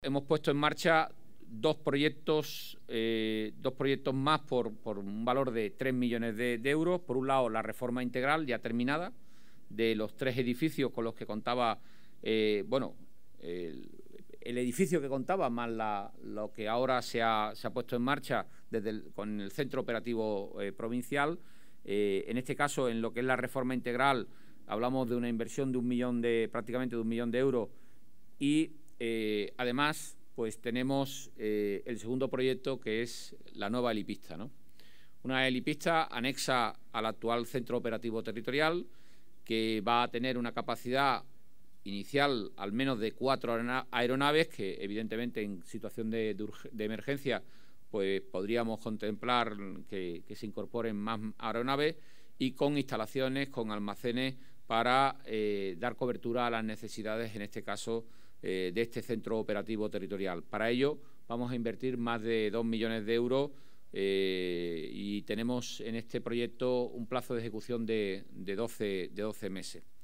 Hemos puesto en marcha dos proyectos, eh, dos proyectos más por, un valor de 3 millones de, euros. Por un lado, la reforma integral ya terminada de los tres edificios con los que contaba, eh, bueno, el, edificio que contaba más lo que ahora se ha, puesto en marcha desde con el centro operativo eh, provincial. en este caso, en lo que es la reforma integral, hablamos de una inversión de un millón de prácticamente de un millón de euros y eh, además, pues tenemos eh, el segundo proyecto que es la nueva helipista, ¿no? Una helipista anexa al actual centro operativo territorial que va a tener una capacidad inicial al menos de cuatro aeronaves que evidentemente en situación de, emergencia pues podríamos contemplar que, que se incorporen más aeronaves y con instalaciones, con almacenes para eh, dar cobertura a las necesidades, en este caso, eh, de este centro operativo territorial. Para ello, vamos a invertir más de dos millones de euros eh, y tenemos en este proyecto un plazo de ejecución de, doce de 12 meses.